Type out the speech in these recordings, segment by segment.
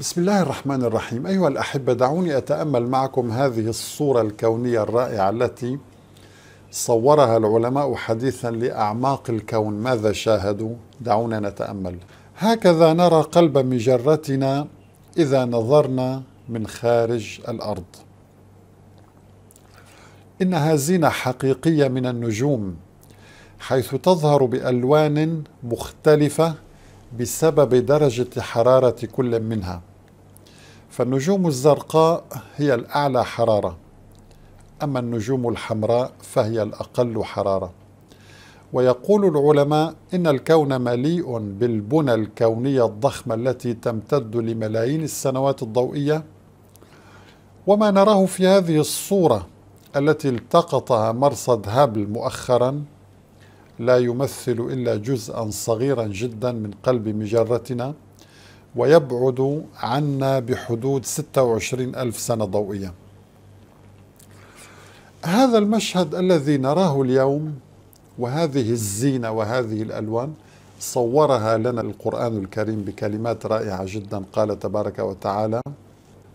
بسم الله الرحمن الرحيم أيها الأحبة دعوني أتأمل معكم هذه الصورة الكونية الرائعة التي صورها العلماء حديثا لأعماق الكون ماذا شاهدوا؟ دعونا نتأمل هكذا نرى قلب مجرتنا إذا نظرنا من خارج الأرض إنها زينة حقيقية من النجوم حيث تظهر بألوان مختلفة بسبب درجة حرارة كل منها فالنجوم الزرقاء هي الأعلى حرارة أما النجوم الحمراء فهي الأقل حرارة ويقول العلماء إن الكون مليء بالبنى الكونية الضخمة التي تمتد لملايين السنوات الضوئية وما نراه في هذه الصورة التي التقطها مرصد هابل مؤخرا لا يمثل إلا جزءا صغيرا جدا من قلب مجرتنا ويبعد عنا بحدود 26 ألف سنة ضوئية هذا المشهد الذي نراه اليوم وهذه الزينة وهذه الألوان صورها لنا القرآن الكريم بكلمات رائعة جدا قال تبارك وتعالى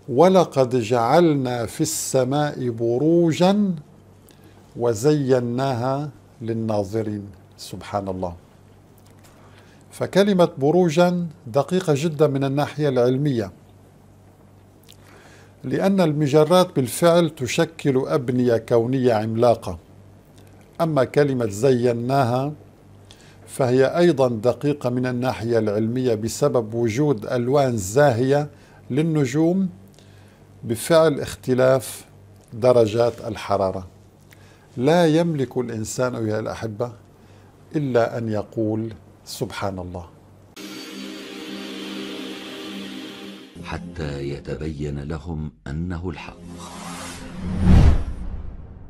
ولقد جعلنا في السماء بروجا وزيناها للناظرين سبحان الله فكلمة بروجا دقيقة جدا من الناحية العلمية لأن المجرات بالفعل تشكل أبنية كونية عملاقة أما كلمة زيناها فهي أيضا دقيقة من الناحية العلمية بسبب وجود ألوان زاهية للنجوم بفعل اختلاف درجات الحراره لا يملك الإنسان أيها الأحبة إلا أن يقول سبحان الله حتى يتبين لهم أنه الحق